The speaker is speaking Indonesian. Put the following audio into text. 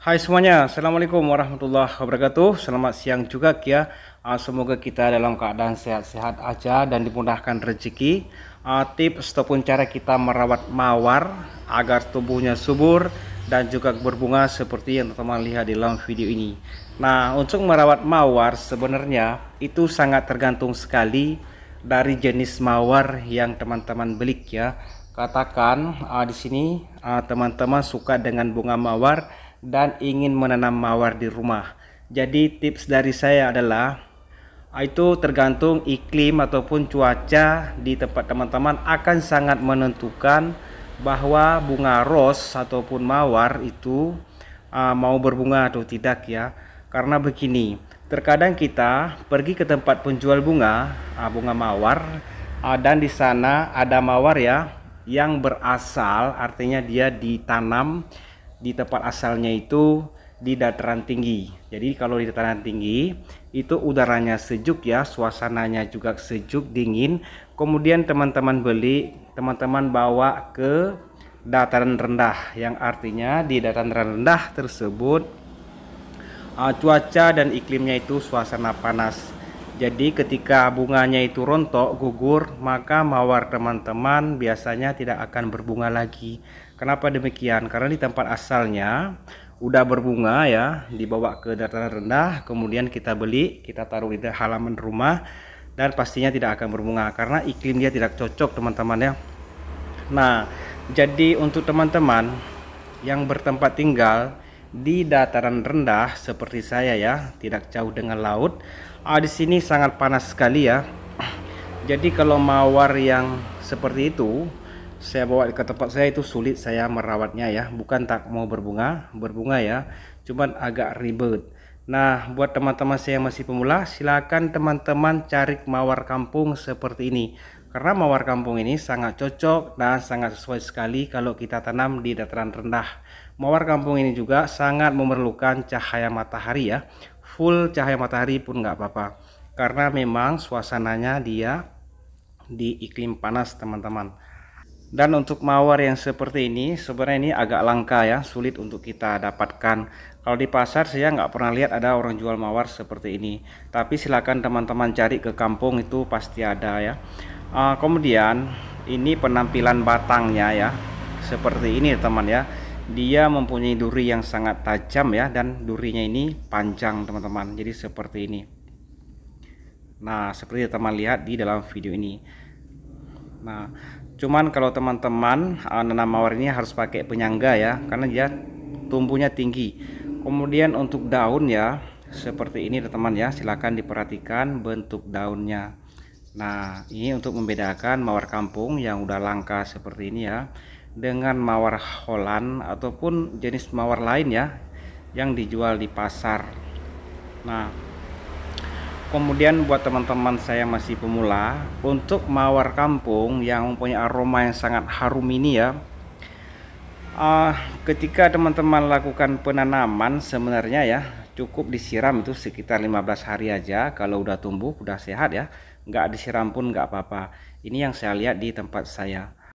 Hai semuanya, Assalamualaikum warahmatullahi wabarakatuh Selamat siang juga Kia ah, Semoga kita dalam keadaan sehat-sehat aja dan dimudahkan rezeki ah, Tips ataupun cara kita merawat mawar agar tubuhnya subur dan juga berbunga seperti yang teman-teman lihat di dalam video ini Nah untuk merawat mawar sebenarnya itu sangat tergantung sekali dari jenis mawar yang teman-teman belik ya Katakan ah, di sini teman -teman suka dengan bunga mawar dan ingin menanam mawar di rumah. Jadi tips dari saya adalah itu tergantung iklim ataupun cuaca di tempat teman-teman akan sangat menentukan bahwa bunga ros ataupun mawar itu uh, mau berbunga atau tidak ya. Karena begini, terkadang kita pergi ke tempat penjual bunga, uh, bunga mawar uh, dan di sana ada mawar ya yang berasal artinya dia ditanam di tempat asalnya itu di dataran tinggi. Jadi kalau di dataran tinggi itu udaranya sejuk ya, suasananya juga sejuk, dingin. Kemudian teman-teman beli, teman-teman bawa ke dataran rendah yang artinya di dataran rendah tersebut uh, cuaca dan iklimnya itu suasana panas jadi ketika bunganya itu rontok, gugur, maka mawar teman-teman biasanya tidak akan berbunga lagi. Kenapa demikian? Karena di tempat asalnya udah berbunga ya, dibawa ke dataran rendah, kemudian kita beli, kita taruh di halaman rumah dan pastinya tidak akan berbunga karena iklim dia tidak cocok teman-teman ya. Nah, jadi untuk teman-teman yang bertempat tinggal di dataran rendah seperti saya ya, tidak jauh dengan laut. Ah, di sini sangat panas sekali ya. Jadi kalau mawar yang seperti itu saya bawa ke tempat saya itu sulit saya merawatnya ya, bukan tak mau berbunga, berbunga ya, cuman agak ribet. Nah, buat teman-teman saya yang masih pemula, silakan teman-teman cari mawar kampung seperti ini. Karena mawar kampung ini sangat cocok dan sangat sesuai sekali kalau kita tanam di dataran rendah Mawar kampung ini juga sangat memerlukan cahaya matahari ya. Full cahaya matahari pun nggak apa-apa. Karena memang suasananya dia di iklim panas teman-teman. Dan untuk mawar yang seperti ini sebenarnya ini agak langka ya, sulit untuk kita dapatkan. Kalau di pasar saya nggak pernah lihat ada orang jual mawar seperti ini. Tapi silakan teman-teman cari ke kampung itu pasti ada ya. Uh, kemudian ini penampilan batangnya ya, seperti ini teman ya dia mempunyai duri yang sangat tajam ya dan durinya ini panjang teman-teman jadi seperti ini nah seperti teman lihat di dalam video ini nah cuman kalau teman-teman eh, nanam mawar ini harus pakai penyangga ya karena dia tumbuhnya tinggi kemudian untuk daun ya seperti ini teman-teman ya silahkan diperhatikan bentuk daunnya nah ini untuk membedakan mawar kampung yang udah langka seperti ini ya dengan mawar Holland ataupun jenis mawar lain ya yang dijual di pasar. Nah, kemudian buat teman-teman saya masih pemula, untuk mawar kampung yang mempunyai aroma yang sangat harum ini ya, uh, ketika teman-teman lakukan penanaman sebenarnya ya cukup disiram itu sekitar 15 hari aja kalau udah tumbuh udah sehat ya nggak disiram pun nggak apa-apa ini yang saya lihat di tempat saya